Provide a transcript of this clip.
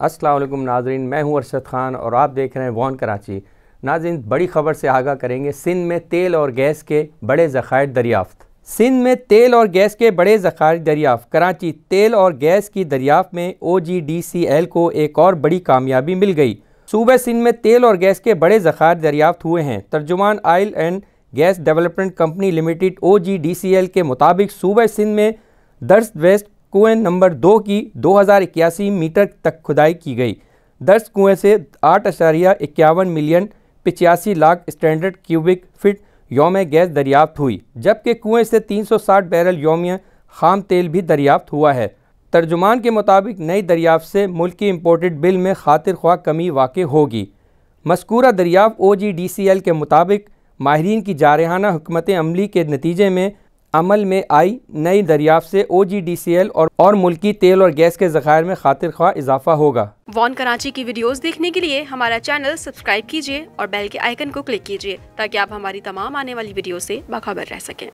असलम नाजरीन मैं हूं अरशद ख़ान और आप देख रहे हैं वॉन कराची नाजरीन बड़ी ख़बर से आगाह करेंगे सिंध में तेल और गैस के बड़े ज़ख़ायर दरियाफ्त सिंध में तेल और गैस के बड़े ज़ख़ायर दरियाफ़ कराची तेल और गैस की दरियाफ्त में ओ जी डी सी एल को एक और बड़ी कामयाबी मिल गई सूबे सिंध में तेल और गैस के बड़े ज़ख़ायर दरियाफ़त हुए हैं तर्जुमान oil and gas development company limited O G D C L के मुताबिक सूबे सिंध में दर्ज वेस्ट कुएं नंबर दो की दो मीटर तक खुदाई की गई दस कुएं से आठ अशारिया इक्यावन मिलियन पिचासी लाख स्टैंडर्ड क्यूबिक फिट योम गैस दरियाफ्त हुई जबकि कुएं से 360 बैरल योम खाम तेल भी दरियाफ्त हुआ है तर्जुमान के मुताबिक नई दरियाफ्त से मुल्क की इम्पोर्टेड बिल में खातिर ख्वा कमी वाक़ होगी मस्कूरा दरियाफ्त ओ जी डी सी एल के मुताबिक माहरीन की जारहाना हुकमत अमली के नतीजे में अमल में आई नई दरियाफ से ओ जी डी सी एल और, और मुल्की तेल और गैस के जखायर में खातिर खा इजाफा होगा वॉन कराची की वीडियोस देखने के लिए हमारा चैनल सब्सक्राइब कीजिए और बेल के आइकन को क्लिक कीजिए ताकि आप हमारी तमाम आने वाली वीडियो से बाखबर रह सकें